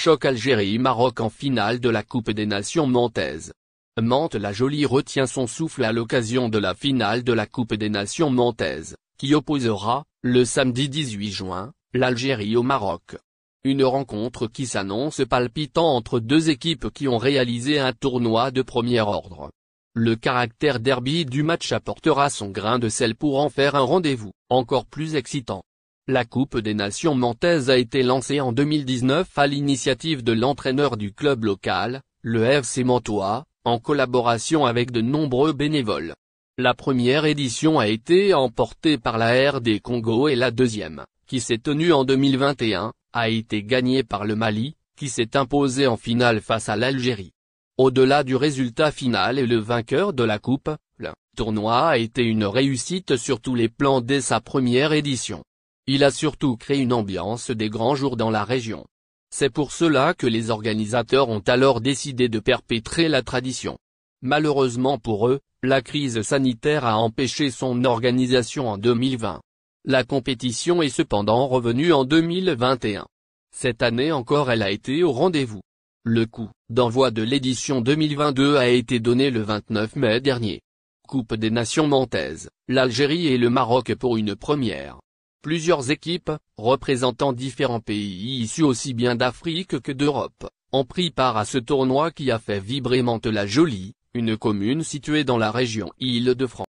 Choc Algérie-Maroc en finale de la Coupe des Nations Mantaise. Mante la Jolie retient son souffle à l'occasion de la finale de la Coupe des Nations Mantaise, qui opposera, le samedi 18 juin, l'Algérie au Maroc. Une rencontre qui s'annonce palpitant entre deux équipes qui ont réalisé un tournoi de premier ordre. Le caractère derby du match apportera son grain de sel pour en faire un rendez-vous, encore plus excitant. La Coupe des Nations Mantaise a été lancée en 2019 à l'initiative de l'entraîneur du club local, le FC Mantois, en collaboration avec de nombreux bénévoles. La première édition a été emportée par la RD Congo et la deuxième, qui s'est tenue en 2021, a été gagnée par le Mali, qui s'est imposé en finale face à l'Algérie. Au-delà du résultat final et le vainqueur de la Coupe, le tournoi a été une réussite sur tous les plans dès sa première édition. Il a surtout créé une ambiance des grands jours dans la région. C'est pour cela que les organisateurs ont alors décidé de perpétrer la tradition. Malheureusement pour eux, la crise sanitaire a empêché son organisation en 2020. La compétition est cependant revenue en 2021. Cette année encore elle a été au rendez-vous. Le coup d'envoi de l'édition 2022 a été donné le 29 mai dernier. Coupe des Nations montaises l'Algérie et le Maroc pour une première. Plusieurs équipes, représentant différents pays issus aussi bien d'Afrique que d'Europe, ont pris part à ce tournoi qui a fait vibrer mante la jolie une commune située dans la région Île-de-France.